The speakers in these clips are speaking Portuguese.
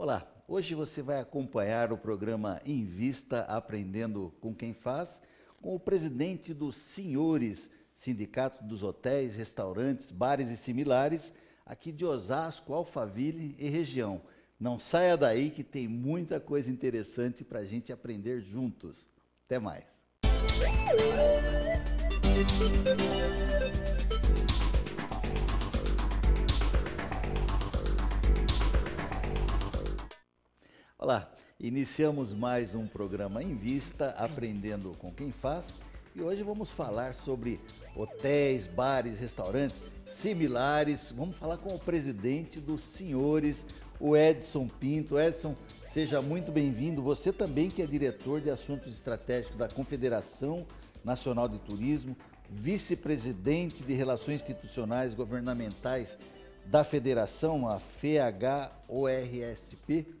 Olá, hoje você vai acompanhar o programa Invista Aprendendo com Quem Faz, com o presidente dos Senhores, Sindicato dos Hotéis, Restaurantes, Bares e Similares, aqui de Osasco, Alphaville e região. Não saia daí que tem muita coisa interessante para a gente aprender juntos. Até mais. Olá, iniciamos mais um programa em vista, aprendendo com quem faz, e hoje vamos falar sobre hotéis, bares, restaurantes similares. Vamos falar com o presidente dos senhores, o Edson Pinto. Edson, seja muito bem-vindo. Você também que é diretor de assuntos estratégicos da Confederação Nacional de Turismo, vice-presidente de Relações Institucionais Governamentais da Federação, a FHORSP.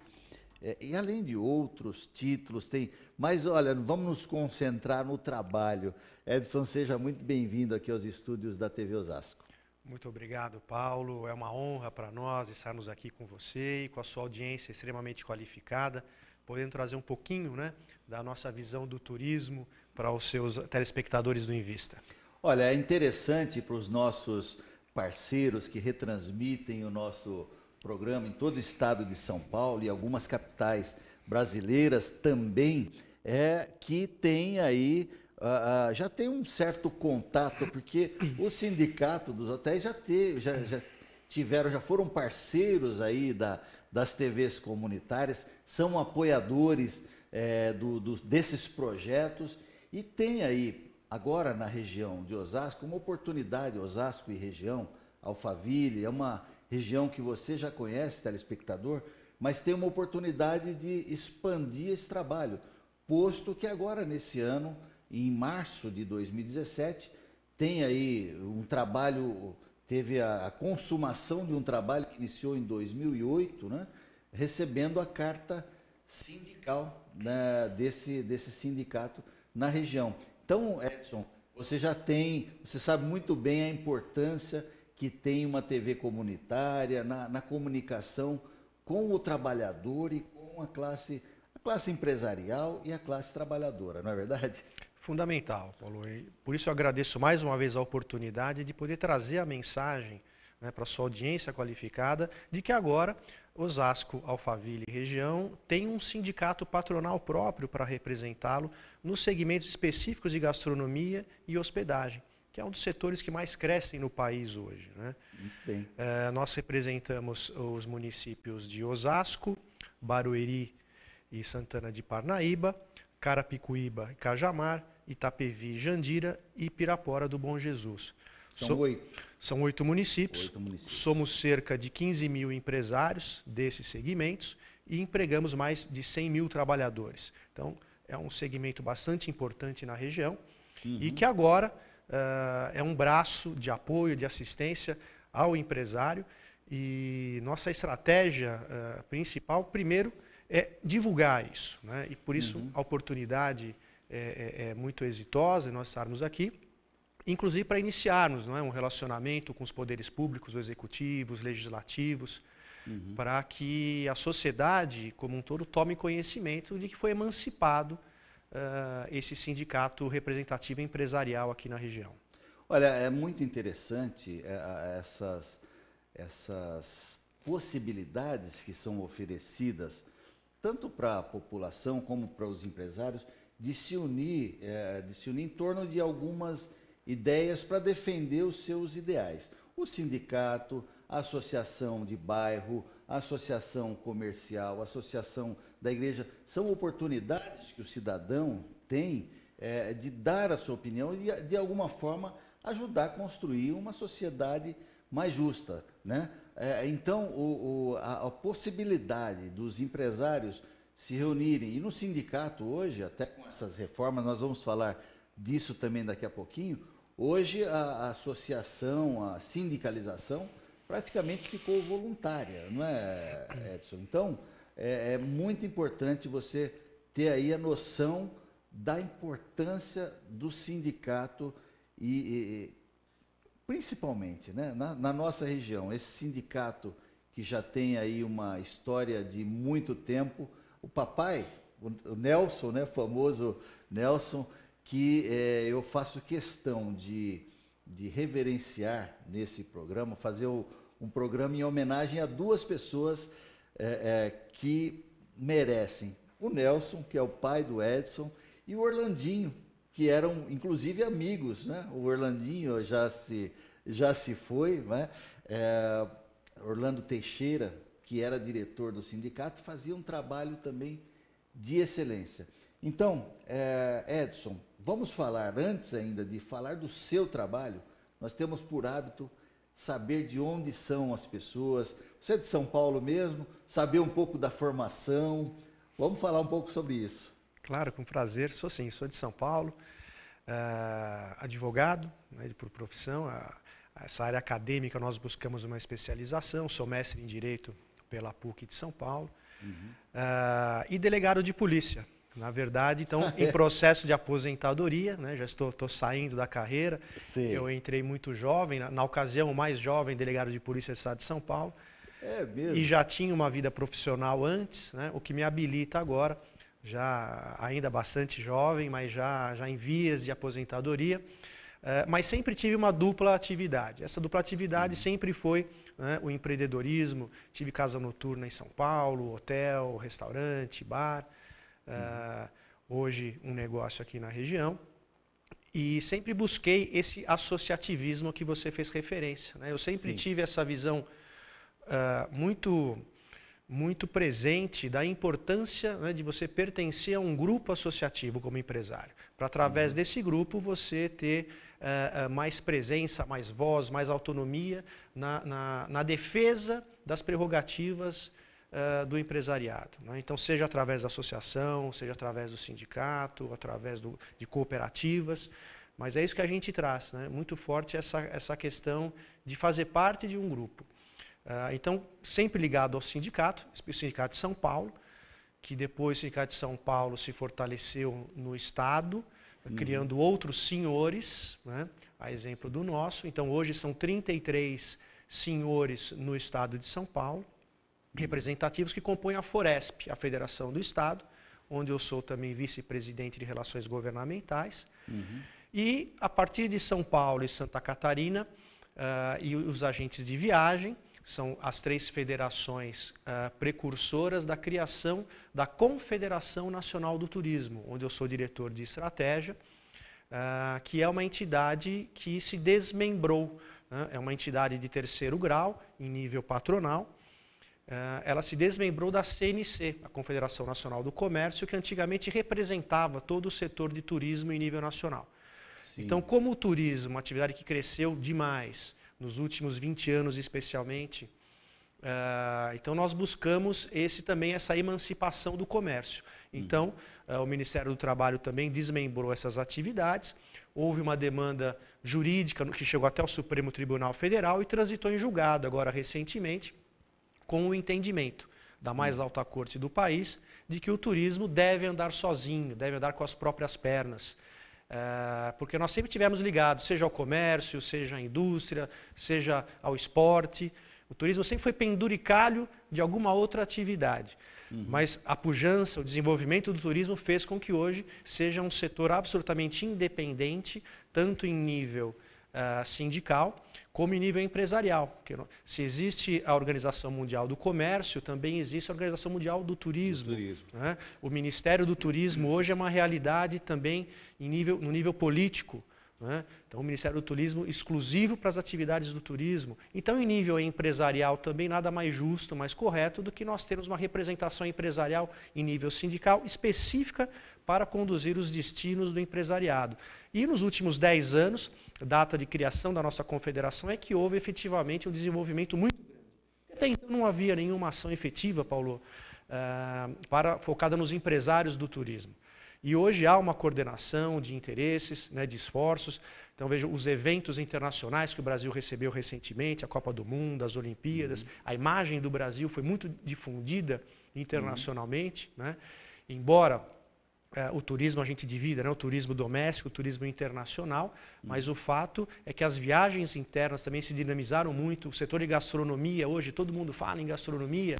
É, e além de outros títulos, tem. Mas olha, vamos nos concentrar no trabalho. Edson, seja muito bem-vindo aqui aos estúdios da TV Osasco. Muito obrigado, Paulo. É uma honra para nós estarmos aqui com você e com a sua audiência extremamente qualificada, podendo trazer um pouquinho né, da nossa visão do turismo para os seus telespectadores do Invista. Olha, é interessante para os nossos parceiros que retransmitem o nosso programa em todo o estado de São Paulo e algumas capitais brasileiras também, é que tem aí Uh, uh, já tem um certo contato, porque o sindicato dos hotéis já, teve, já, já tiveram, já foram parceiros aí da, das TVs comunitárias, são apoiadores é, do, do, desses projetos e tem aí, agora na região de Osasco, uma oportunidade, Osasco e região, Alphaville, é uma região que você já conhece, telespectador, mas tem uma oportunidade de expandir esse trabalho, posto que agora, nesse ano, em março de 2017, tem aí um trabalho, teve a, a consumação de um trabalho que iniciou em 2008, né, recebendo a carta sindical né, desse, desse sindicato na região. Então, Edson, você já tem, você sabe muito bem a importância que tem uma TV comunitária, na, na comunicação com o trabalhador e com a classe, a classe empresarial e a classe trabalhadora, não é verdade? Fundamental, Paulo. E por isso eu agradeço mais uma vez a oportunidade de poder trazer a mensagem né, para sua audiência qualificada de que agora Osasco, Alphaville e região tem um sindicato patronal próprio para representá-lo nos segmentos específicos de gastronomia e hospedagem que é um dos setores que mais crescem no país hoje. Né? É, nós representamos os municípios de Osasco, Barueri e Santana de Parnaíba, Carapicuíba e Cajamar, Itapevi, Jandira e Pirapora do Bom Jesus. São so, oito. São oito municípios. oito municípios. Somos cerca de 15 mil empresários desses segmentos e empregamos mais de 100 mil trabalhadores. Então, é um segmento bastante importante na região uhum. e que agora uh, é um braço de apoio, de assistência ao empresário. E nossa estratégia uh, principal, primeiro, é divulgar isso. Né? E por isso uhum. a oportunidade é, é, é muito exitosa nós estarmos aqui, inclusive para iniciarmos não é, um relacionamento com os poderes públicos, executivos, legislativos, uhum. para que a sociedade como um todo tome conhecimento de que foi emancipado ah, esse sindicato representativo empresarial aqui na região. Olha, é muito interessante é, essas, essas possibilidades que são oferecidas, tanto para a população como para os empresários, de se unir, é, de se unir em torno de algumas ideias para defender os seus ideais. O sindicato, a associação de bairro, a associação comercial, a associação da igreja, são oportunidades que o cidadão tem é, de dar a sua opinião e, de alguma forma, ajudar a construir uma sociedade mais justa. Né? É, então, o, o, a, a possibilidade dos empresários se reunirem, e no sindicato hoje, até com essas reformas, nós vamos falar disso também daqui a pouquinho, hoje a, a associação, a sindicalização, praticamente ficou voluntária, não é, Edson? Então, é, é muito importante você ter aí a noção da importância do sindicato e, e principalmente né, na, na, nossa região, esse sindicato que já tem aí uma história de muito tempo, o papai, o Nelson, né, famoso Nelson, que é, eu faço questão de de reverenciar nesse programa, fazer o, um programa em homenagem a duas pessoas é, é, que merecem. O Nelson, que é o pai do Edson, e o Orlandinho, que eram inclusive amigos. Né? O Orlandinho já se, já se foi. Né? É, Orlando Teixeira, que era diretor do sindicato, fazia um trabalho também de excelência. Então, é, Edson, vamos falar, antes ainda de falar do seu trabalho, nós temos por hábito saber de onde são as pessoas. Você é de São Paulo mesmo? Saber um pouco da formação. Vamos falar um pouco sobre isso. Claro, com prazer. Sou sim, sou de São Paulo, uh, advogado né, por profissão. Ah, essa área acadêmica nós buscamos uma especialização. Sou mestre em Direito pela PUC de São Paulo uhum. uh, e delegado de polícia. Na verdade, então, em processo de aposentadoria, né? já estou saindo da carreira. Sim. Eu entrei muito jovem, na, na, ocasião, o mais jovem delegado de polícia do estado de São Paulo. É mesmo. E já tinha uma vida profissional antes, né? o que me habilita agora, já ainda bastante jovem, mas já, já em vias de aposentadoria. É, mas sempre tive uma dupla atividade. Essa dupla atividade uhum. sempre foi né, o empreendedorismo. Tive casa noturna em São Paulo, hotel, restaurante, bar uh, hoje um negócio aqui na região. E sempre busquei esse associativismo que você fez referência. Né? Eu sempre Sim. tive essa visão uh, muito muito presente da importância né, de você pertencer a um grupo associativo como empresário, para através uhum. desse grupo você ter uh, uh, mais presença, mais voz, mais autonomia na, na, na defesa das prerrogativas uh, do empresariado. Né? Então, seja através da associação, seja através do sindicato, através do, de cooperativas, mas é isso que a gente traz, né? muito forte essa, essa questão de fazer parte de um grupo. Uh, então, sempre ligado ao sindicato, o Sindicato de São Paulo, que depois o Sindicato de São Paulo se fortaleceu no Estado, uhum. criando outros senhores, né? a exemplo do nosso. Então, hoje são 33 senhores no Estado de São Paulo representativos que compõem a FORESP, a Federação do Estado, onde eu sou também vice-presidente de Relações Governamentais. Uhum. E a partir de São Paulo e Santa Catarina, uh, e os agentes de viagem, são as três federações uh, precursoras da criação da Confederação Nacional do Turismo, onde eu sou diretor de estratégia, uh, que é uma entidade que se desmembrou, né? é uma entidade de terceiro grau, em nível patronal, ah, ela se desmembrou da CNC, a Confederação Nacional do Comércio, que antigamente representava todo o setor de turismo em nível nacional. Sim. Então, como o turismo, uma atividade que cresceu demais nos últimos 20 anos especialmente, Uh, então nós buscamos esse também essa emancipação do comércio. Hum. Então uh, o Ministério do Trabalho também desmembrou essas atividades. Houve uma demanda jurídica que chegou até o Supremo Tribunal Federal e transitou em julgado agora recentemente com o entendimento da mais hum. alta corte do país de que o turismo deve andar sozinho, deve andar com as próprias pernas. É, porque nós sempre tivemos ligado, seja ao comércio, seja à indústria, seja ao esporte. O turismo sempre foi penduricalho de alguma outra atividade. Uhum. Mas a pujança, o desenvolvimento do turismo fez com que hoje seja um setor absolutamente independente, tanto em nível eh, sindical, como em nível empresarial. Se existe a Organização Mundial do Comércio, também existe a Organização Mundial do Turismo. Do turismo. Né? O Ministério do Turismo hoje é uma realidade também nível, no nível político. Né? Então, o Ministério do Turismo exclusivo para as atividades do turismo. Então, em nível empresarial também, nada mais justo, mais correto do que nós termos uma representação empresarial em nível sindical específica para conduzir os destinos do empresariado. E nos últimos 10 anos, data de criação da nossa confederação, é que houve efetivamente um desenvolvimento muito grande. Até então não havia nenhuma ação efetiva, Paulo, uh, para, focada nos empresários do turismo. E hoje há uma coordenação de interesses, né, de esforços. Então vejam os eventos internacionais que o Brasil recebeu recentemente, a Copa do Mundo, as Olimpíadas. Uhum. A imagem do Brasil foi muito difundida uhum. internacionalmente, uhum. né? Embora é, o turismo a gente divida, né? o turismo doméstico, o turismo internacional, mas o fato é que as viagens internas também se dinamizaram muito. O setor de gastronomia, hoje todo mundo fala em gastronomia.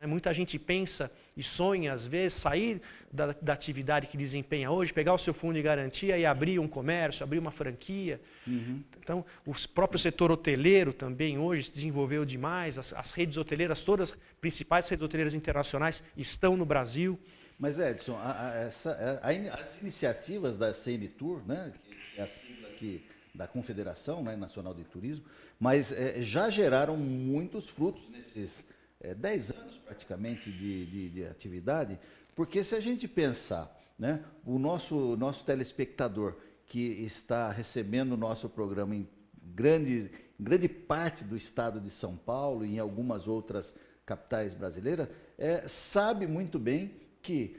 Né? Muita gente pensa e sonha, às vezes, sair da, da, atividade que desempenha hoje, pegar o seu fundo de garantia e abrir um comércio, abrir uma franquia. Uhum. Então, o próprio setor hoteleiro também hoje se desenvolveu demais. As, as redes hoteleiras, todas as principais redes hoteleiras internacionais estão no Brasil. Mas, Edson, a, a, essa, é, a, as iniciativas da CNTUR, né, que é a sigla que, da Confederação né, Nacional de Turismo, mas é, já geraram muitos frutos nesses é, 10 anos praticamente de, de, de atividade, porque se a gente pensar, né, o nosso, nosso telespectador que está recebendo o nosso programa em grande, grande parte do estado de São Paulo e em algumas outras capitais brasileiras, é, sabe muito bem que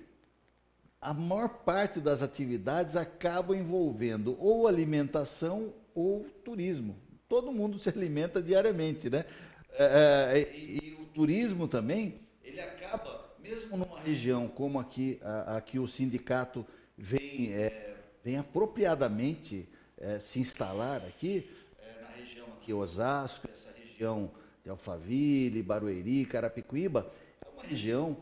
a maior parte das atividades acaba envolvendo ou alimentação ou turismo. Todo mundo se alimenta diariamente, né? É, é e, o turismo também, ele acaba, mesmo numa região como aqui, a, a que o sindicato vem, é, vem apropriadamente é, se instalar aqui, é, na região aqui, Osasco, essa região de Alphaville, Barueri, Carapicuíba, é uma região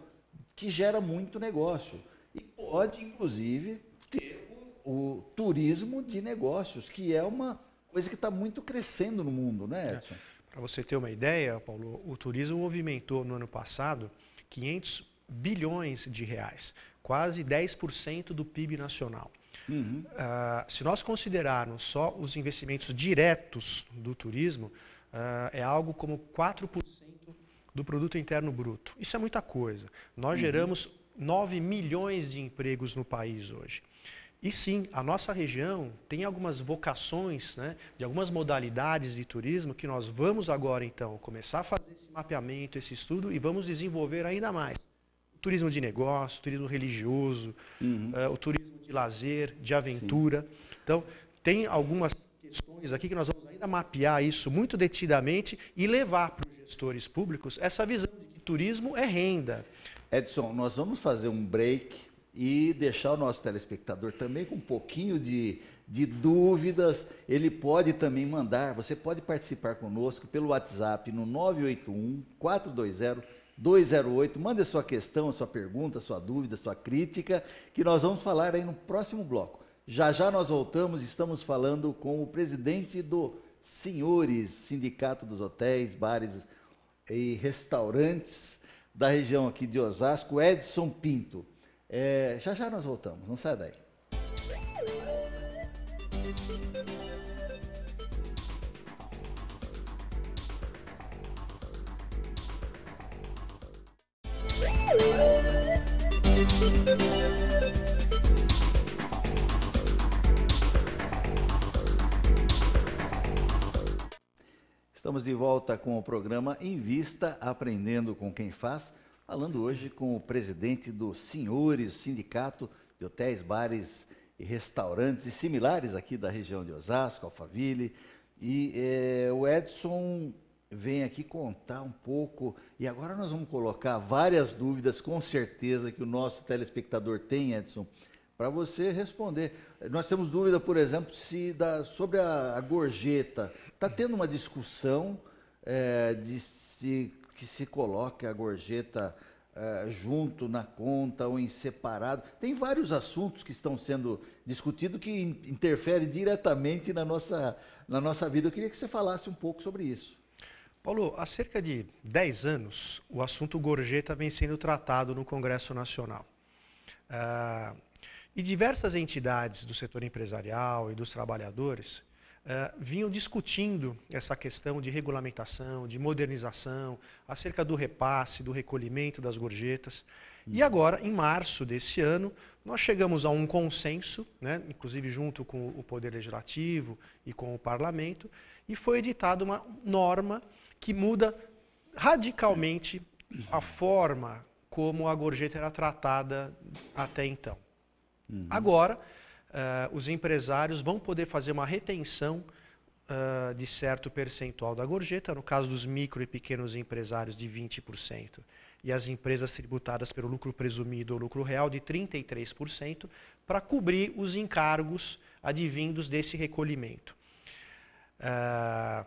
que gera muito negócio. E pode, inclusive, ter o, o turismo de negócios, que é uma coisa que está muito crescendo no mundo, né, é. Edson? É. Para você ter uma ideia, Paulo, o turismo movimentou no ano passado 500 bilhões de reais, quase 10% do PIB nacional. Uhum. Uh, se nós considerarmos só os investimentos diretos do turismo, uh, é algo como 4% do produto interno bruto. Isso é muita coisa. Nós uhum. geramos 9 milhões de empregos no país hoje. E sim, a nossa região tem algumas vocações, né, de algumas modalidades de turismo que nós vamos agora então começar a fazer esse mapeamento, esse estudo e vamos desenvolver ainda mais. turismo de negócio, turismo religioso, uhum. uh, o turismo de lazer, de aventura. Sim. Então, tem algumas questões aqui que nós vamos ainda mapear isso muito detidamente e levar para o gestores públicos essa visão de que turismo é renda. Edson, nós vamos fazer um break e deixar o nosso telespectador também com um pouquinho de, de dúvidas. Ele pode também mandar, você pode participar conosco pelo WhatsApp no 981 420 208. Mande sua questão, sua pergunta, sua dúvida, sua crítica, que nós vamos falar aí no próximo bloco. Já já nós voltamos, estamos falando com o presidente do Senhores, Sindicato dos Hotéis, Bares, e restaurantes da região aqui de Osasco, Edson Pinto. É, já já nós voltamos, não sai daí. Estamos de volta com o programa Em Vista, Aprendendo com Quem Faz, falando hoje com o presidente do Senhores Sindicato de Hotéis, Bares e Restaurantes e similares aqui da região de Osasco, Alphaville. E é, o Edson vem aqui contar um pouco. E agora nós vamos colocar várias dúvidas, com certeza, que o nosso telespectador tem, Edson para você responder. Nós temos dúvida, por exemplo, se da, sobre a, a gorjeta. Está tendo uma discussão é, de se, que se coloque a gorjeta é, junto na conta ou em separado. Tem vários assuntos que estão sendo discutidos que in, interferem diretamente na nossa, na nossa vida. Eu queria que você falasse um pouco sobre isso. Paulo, há cerca de 10 anos, o assunto gorjeta vem sendo tratado no Congresso Nacional. Uh, e diversas entidades do setor empresarial e dos trabalhadores uh, vinham discutindo essa questão de regulamentação, de modernização, acerca do repasse, do recolhimento das gorjetas. E hum. agora, em março desse ano, nós chegamos a um consenso, né, inclusive junto com o Poder Legislativo e com o Parlamento, e foi editada uma norma que muda radicalmente a forma como a gorjeta era tratada até então. Uhum. Agora, uh, os empresários vão poder fazer uma retenção uh, de certo percentual da gorjeta, no caso dos micro e pequenos empresários, de 20%, e as empresas tributadas pelo lucro presumido ou lucro real, de 33%, para cobrir os encargos advindos desse recolhimento. Uh,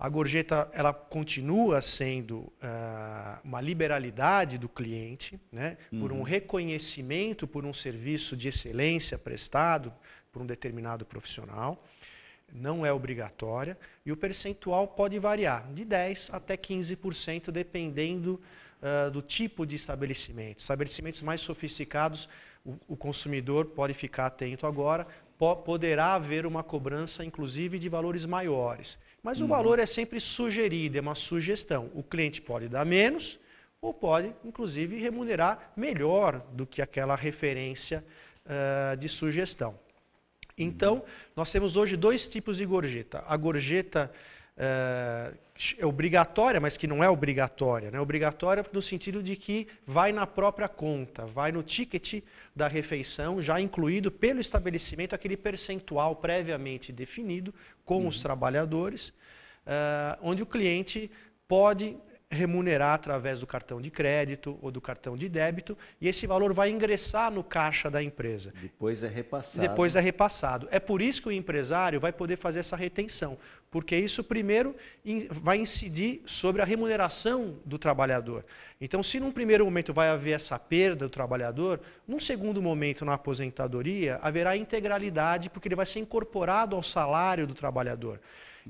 a gorjeta ela continua sendo uh, uma liberalidade do cliente, né? Uhum. por um uhum. reconhecimento por um serviço de excelência prestado por um determinado profissional. Não é obrigatória e o percentual pode variar de 10% até 15%, dependendo uh, do tipo de estabelecimento. Estabelecimentos mais sofisticados, o, o consumidor pode ficar atento agora, poderá haver uma cobrança, inclusive, de valores maiores. Mas o uhum. valor é sempre sugerido, é uma sugestão. O cliente pode dar menos ou pode, inclusive, remunerar melhor do que aquela referência uh, de sugestão. Então, uhum. nós temos hoje dois tipos de gorjeta. A gorjeta eh, é, obrigatória, mas que não é obrigatória. Né? Obrigatória no sentido de que vai na própria conta, vai no ticket da refeição, já incluído pelo estabelecimento aquele percentual previamente definido com uhum. os trabalhadores, uh, onde o cliente pode remunerar através do cartão de crédito ou do cartão de débito, e esse valor vai ingressar no caixa da empresa. Depois é repassado. Depois é repassado. É por isso que o empresário vai poder fazer essa retenção, porque isso primeiro vai incidir sobre a remuneração do trabalhador. Então, se num primeiro momento vai haver essa perda do trabalhador, num segundo momento na aposentadoria haverá integralidade, porque ele vai ser incorporado ao salário do trabalhador.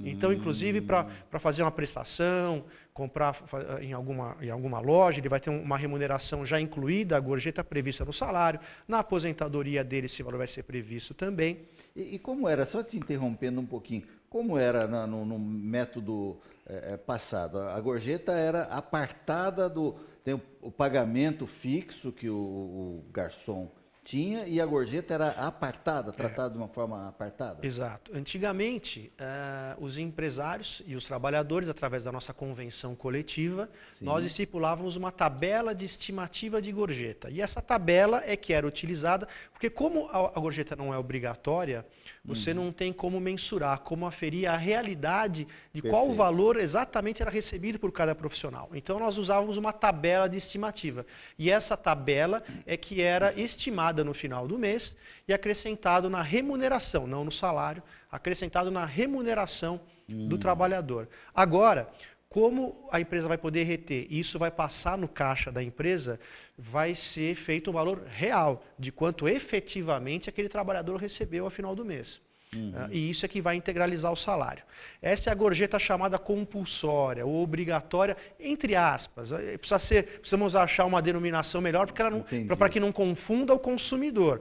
Então, inclusive, para fazer uma prestação, comprar eh, em alguma, em alguma loja, ele vai ter uma remuneração já incluída, a gorjeta prevista no salário. Na aposentadoria dele, esse valor vai ser previsto também. E, e como era, só te interrompendo um pouquinho, como era na, no, no, método é, passado? A gorjeta era apartada do. Tem o, o pagamento fixo que o, o garçom tinha e a gorjeta era apartada, é. tratada é. de uma forma apartada? Exato. Antigamente, uh, os empresários e os trabalhadores, através da nossa convenção coletiva, Sim. nós estipulávamos uma tabela de estimativa de gorjeta. E essa tabela é que era utilizada, porque como a, a gorjeta não é obrigatória, você uhum. não tem como mensurar, como aferir a realidade de Perfeito. qual o valor exatamente era recebido por cada profissional. Então, nós usávamos uma tabela de estimativa. E essa tabela é que era uhum. estimada no final do mês e acrescentado na remuneração, não no salário, acrescentado na remuneração hum. do trabalhador. Agora, como a empresa vai poder reter e isso vai passar no caixa da empresa, vai ser feito o um valor real de quanto efetivamente aquele trabalhador recebeu ao final do mês. Uhum. Ah, e isso é que vai integralizar o salário. Essa é a gorjeta chamada compulsória ou obrigatória, entre aspas. Eh, precisa ser, precisamos achar uma denominação melhor para que não confunda o consumidor.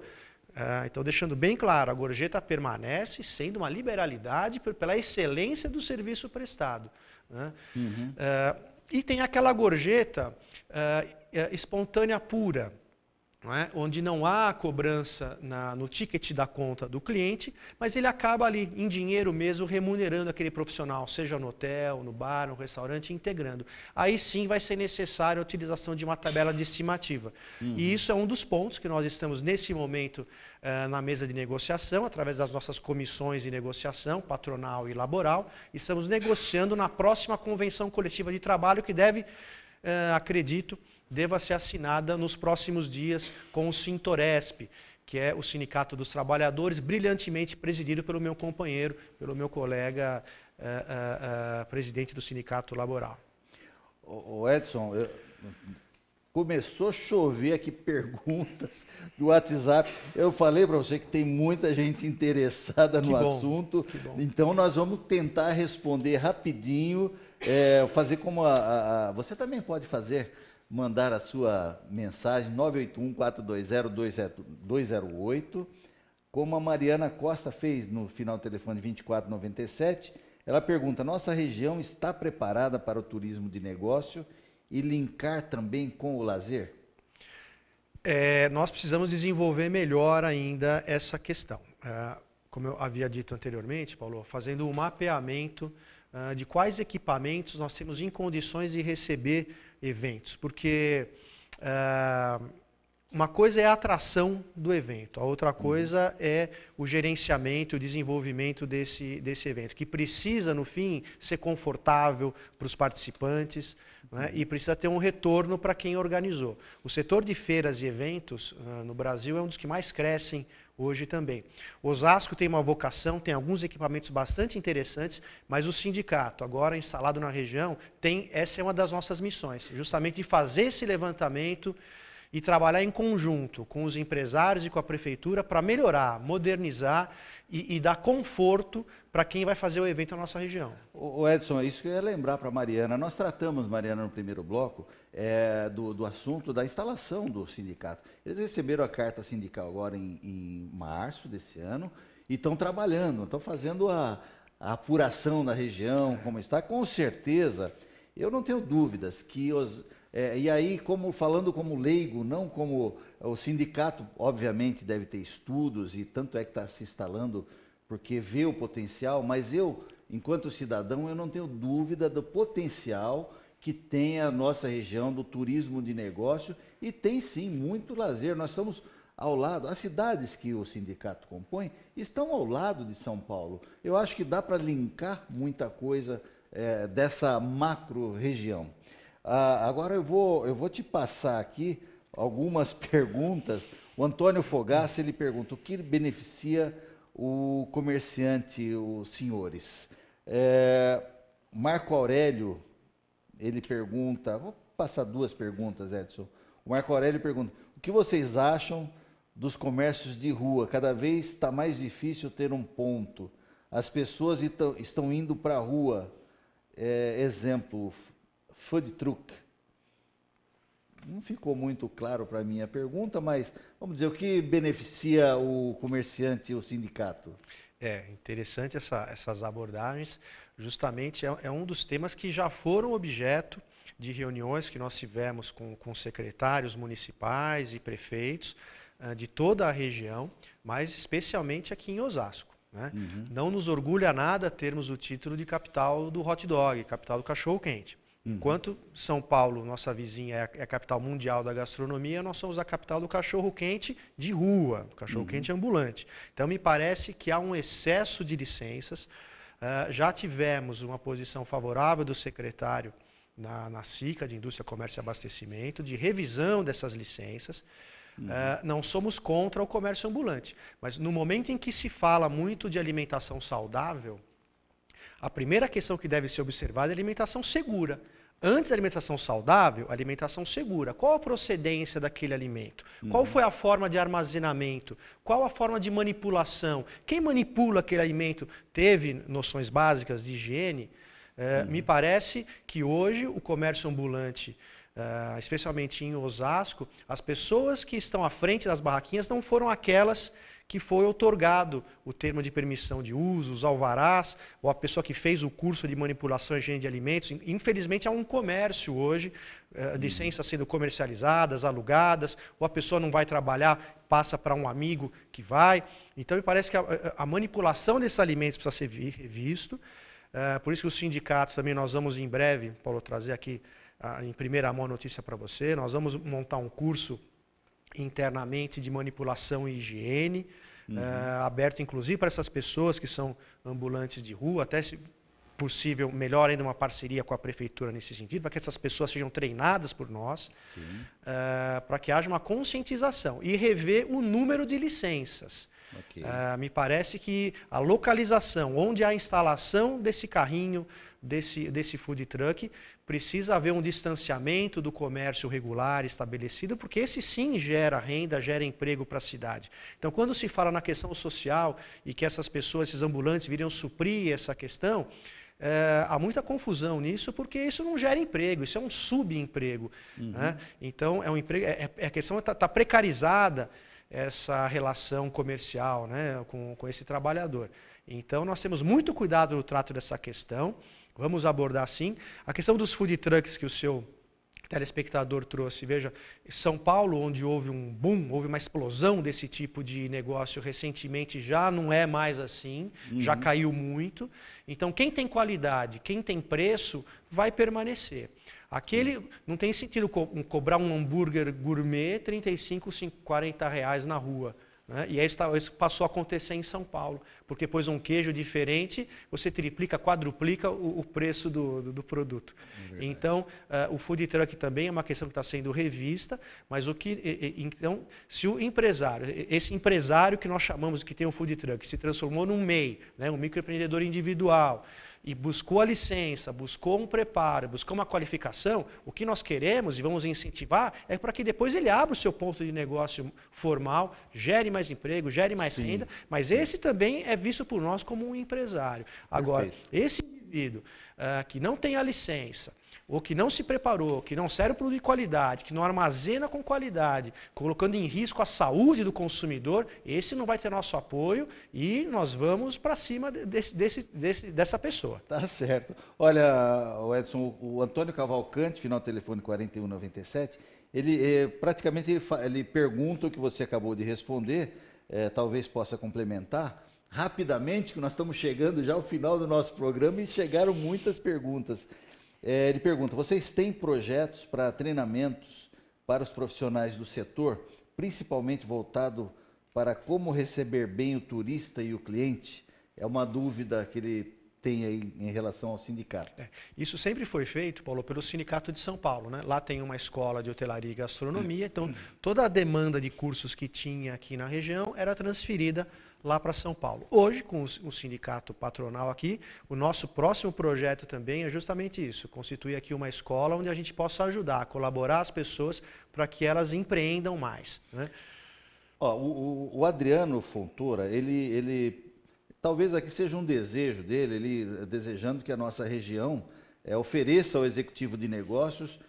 Ah, então, deixando bem claro, a gorjeta permanece sendo uma liberalidade pela excelência do serviço prestado. Né? Uhum. Ah, e tem aquela gorjeta ah, eh, espontânea pura não é? onde não há cobrança na, no ticket da conta do cliente, mas ele acaba ali, em dinheiro mesmo, remunerando aquele profissional, seja no hotel, no bar, no restaurante, integrando. Aí sim vai ser necessária a utilização de uma tabela de estimativa. Uhum. E isso é um dos pontos que nós estamos, nesse momento, uh, na mesa de negociação, através das nossas comissões de negociação, patronal e laboral, estamos negociando na próxima convenção coletiva de trabalho que deve, uh, acredito, deva ser assinada nos próximos dias com o Sintoresp, que é o Sindicato dos Trabalhadores, brilhantemente presidido pelo meu companheiro, pelo meu colega uh, uh, uh, presidente do Sindicato Laboral. O Edson, eu... começou a chover aqui perguntas do WhatsApp. Eu falei para você que tem muita gente interessada no bom, assunto, então nós vamos tentar responder rapidinho, é, fazer como a, a, a... você também pode fazer mandar a sua mensagem 981-420-208, como a Mariana Costa fez no final do telefone 2497. Ela pergunta: nossa região está preparada para o turismo de negócio e linkar também com o lazer? É, nós precisamos desenvolver melhor ainda essa questão. É, como eu havia dito anteriormente, Paulo, fazendo o um mapeamento ah, de quais equipamentos nós temos em condições de receber eventos, porque uh, uma coisa é a atração do evento, a outra coisa é o gerenciamento, o desenvolvimento desse, desse evento, que precisa, no fim, ser confortável para os participantes né, e precisa ter um retorno para quem organizou. O setor de feiras e eventos uh, no Brasil é um dos que mais crescem hoje também. Osasco tem uma vocação, tem alguns equipamentos bastante interessantes, mas o sindicato, agora instalado na região, tem essa é uma das nossas missões, justamente de fazer esse levantamento e trabalhar em conjunto com os empresários e com a prefeitura para melhorar, modernizar e, e dar conforto para quem vai fazer o evento na nossa região. O Edson, é isso que eu ia lembrar para a Mariana. Nós tratamos, Mariana, no primeiro bloco, é, do, do, assunto da instalação do sindicato. Eles receberam a carta sindical agora em, em março desse ano e estão trabalhando, estão fazendo a, a apuração da região, como está. Com certeza, eu não tenho dúvidas que os, é, e aí, como falando como leigo, não como o sindicato, obviamente deve ter estudos e tanto é que está se instalando porque vê o potencial, mas eu, enquanto cidadão, eu não tenho dúvida do potencial que tem a nossa região do turismo de negócio e tem sim muito lazer. Nós estamos ao lado, as cidades que o sindicato compõe estão ao lado de São Paulo. Eu acho que dá para linkar muita coisa é, dessa macro região. Ah, agora eu vou, eu vou te passar aqui algumas perguntas. O Antônio Fogaça ele pergunta o que beneficia o comerciante, os senhores. É, Marco Aurélio, ele pergunta, vou passar duas perguntas, Edson. O Marco Aurélio pergunta, o que vocês acham dos comércios de rua? Cada vez está mais difícil ter um ponto. As pessoas estão indo para a rua. É, exemplo, food truck não ficou muito claro para mim a pergunta, mas vamos dizer, o que beneficia o comerciante e o sindicato? É interessante essa, essas abordagens. Justamente é, é, um dos temas que já foram objeto de reuniões que nós tivemos com, com secretários municipais e prefeitos uh, de toda a região, mas especialmente aqui em Osasco. Né? Uhum. Não nos orgulha nada termos o título de capital do hot dog, capital do cachorro quente. Enquanto uhum. São Paulo, nossa vizinha, é, é a, capital mundial da gastronomia, nós somos a capital do cachorro-quente de rua, cachorro-quente uhum. ambulante. Então, me parece que há um excesso de licenças. Uh, já tivemos uma posição favorável do secretário na, na SICA, de Indústria, Comércio e Abastecimento, de revisão dessas licenças. Uhum. Uh, não somos contra o comércio ambulante, mas no momento em que se fala muito de alimentação saudável, a primeira questão que deve ser observada é a alimentação segura. Antes da alimentação saudável, alimentação segura. Qual a procedência daquele alimento? Qual uhum. foi a forma de armazenamento? Qual a forma de manipulação? Quem manipula aquele alimento teve noções básicas de higiene? É, uhum. Me parece que hoje o comércio ambulante, é, especialmente em Osasco, as pessoas que estão à frente das barraquinhas não foram aquelas que foi otorgado o termo de permissão de uso, os alvarás, ou a pessoa que fez o curso de manipulação e higiene de alimentos. Infelizmente, há um comércio hoje, eh, licenças uhum. sendo comercializadas, alugadas, ou a pessoa não vai trabalhar, passa para um amigo que vai. Então, me parece que a, a manipulação desses alimentos precisa ser vi, visto. Eh, por isso que os sindicatos também, nós vamos em breve, Paulo, trazer aqui ah, em primeira mão a notícia para você, nós vamos montar um curso internamente de manipulação e higiene, uhum. Eh, aberto inclusive para essas pessoas que são ambulantes de rua, até se possível, melhor ainda, uma parceria com a prefeitura nesse sentido, para que essas pessoas sejam treinadas por nós, eh, para que haja uma conscientização e rever o número de licenças. Okay. Uh, me parece que a localização, onde há a instalação desse carrinho, desse, desse food truck, precisa haver um distanciamento do comércio regular estabelecido, porque esse sim gera renda, gera emprego para a cidade. Então, quando se fala na questão social e que essas pessoas, esses ambulantes, viriam suprir essa questão, é, há muita confusão nisso, porque isso não gera emprego, isso é um subemprego. Uhum. Né? Então, é um emprego, é, é a questão está tá precarizada, essa relação comercial né, com, com esse trabalhador. Então, nós temos muito cuidado no trato dessa questão. Vamos abordar sim. A questão dos food trucks que o seu telespectador trouxe. Veja, São Paulo, onde houve um boom, houve uma explosão desse tipo de negócio recentemente, já não é mais assim, uhum. já caiu muito. Então, quem tem qualidade, quem tem preço, vai permanecer. Aquele uhum. não tem sentido co cobrar um hambúrguer gourmet 35, 40 reais na rua. Né? E é isso tá, é passou a acontecer em São Paulo, porque pôs um queijo diferente, você triplica, quadruplica o, o preço do, do, do produto. É então, uh, o food truck também é uma questão que está sendo revista, mas o que. Então, se o empresário, esse empresário que nós chamamos que tem um food truck, se transformou num MEI, né, um microempreendedor individual, e buscou a licença, buscou um preparo, buscou uma qualificação, o que nós queremos e vamos incentivar é para que depois ele abra o seu ponto de negócio formal, gere mais emprego, gere mais Sim. renda, mas esse também é visto por nós como um empresário. Agora, Perfeito. esse indivíduo uh, que não tem a licença, ou que não se preparou, que não serve o produto de qualidade, que não armazena com qualidade, colocando em risco a saúde do consumidor, esse não vai ter nosso apoio e nós vamos para cima desse, desse, desse, dessa pessoa. Tá certo. Olha, Edson, o Antônio Cavalcante, final do telefone 4197, ele é, praticamente ele, ele pergunta o que você acabou de responder, é, talvez possa complementar rapidamente, que nós estamos chegando já ao final do nosso programa e chegaram muitas perguntas. É, ele pergunta: vocês têm projetos para treinamentos para os profissionais do setor, principalmente voltado para como receber bem o turista e o cliente? É uma dúvida que ele tem aí em relação ao sindicato. É, isso sempre foi feito, Paulo, pelo Sindicato de São Paulo. Né? Lá tem uma escola de hotelaria e gastronomia, então hum. toda a demanda de cursos que tinha aqui na região era transferida lá para São Paulo. Hoje, com o sindicato patronal aqui, o nosso próximo projeto também é justamente isso, constituir aqui uma escola onde a gente possa ajudar, colaborar as pessoas para que elas empreendam mais. Né? Ó, o, o, Adriano Fontoura, ele, ele talvez aqui seja um desejo dele, ele desejando que a nossa região é, ofereça ao executivo de negócios,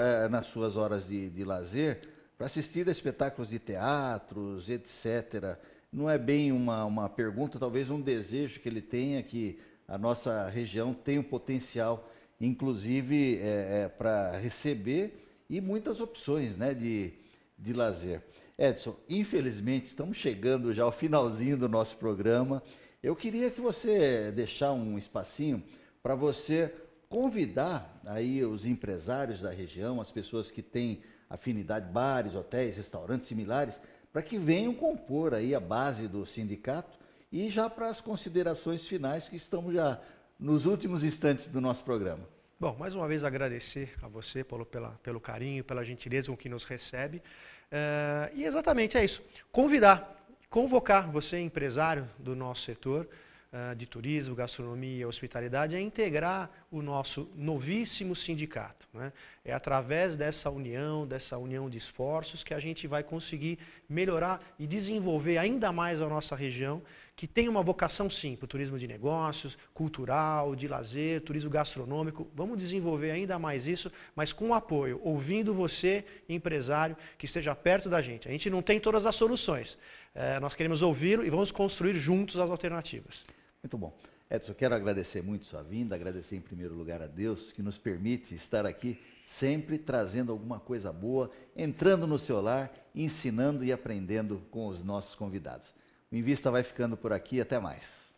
é, nas suas horas de, de lazer, para assistir a espetáculos de teatros, etc não é bem uma, uma pergunta, talvez um desejo que ele tenha que a nossa região tem um potencial, inclusive, é, é, para receber e muitas opções né, de, de lazer. Edson, infelizmente estamos chegando já ao finalzinho do nosso programa. Eu queria que você deixar um espacinho para você convidar aí os empresários da região, as pessoas que têm afinidade, bares, hotéis, restaurantes similares, para que venham compor aí a base do sindicato e já para as considerações finais que estamos já nos últimos instantes do nosso programa. Bom, mais uma vez agradecer a você, Paulo, pela, pelo carinho, pela gentileza com que nos recebe. Uh, e exatamente é isso. Convidar, convocar você, empresário do nosso setor, ah, de turismo, gastronomia, hospitalidade, é integrar o nosso novíssimo sindicato. Né? É através dessa união, dessa união de esforços, que a gente vai conseguir melhorar e desenvolver ainda mais a nossa região, que tem uma vocação sim para o turismo de negócios, cultural, de lazer, turismo gastronômico. Vamos desenvolver ainda mais isso, mas com apoio, ouvindo você, empresário, que esteja perto da gente. A gente não tem todas as soluções. É, nós queremos ouvir e vamos construir juntos as alternativas. Muito bom. Edson, quero agradecer muito sua vinda, agradecer em primeiro lugar a Deus que nos permite estar aqui sempre trazendo alguma coisa boa, entrando no seu lar, ensinando e aprendendo com os nossos convidados. O Invista vai ficando por aqui, até mais.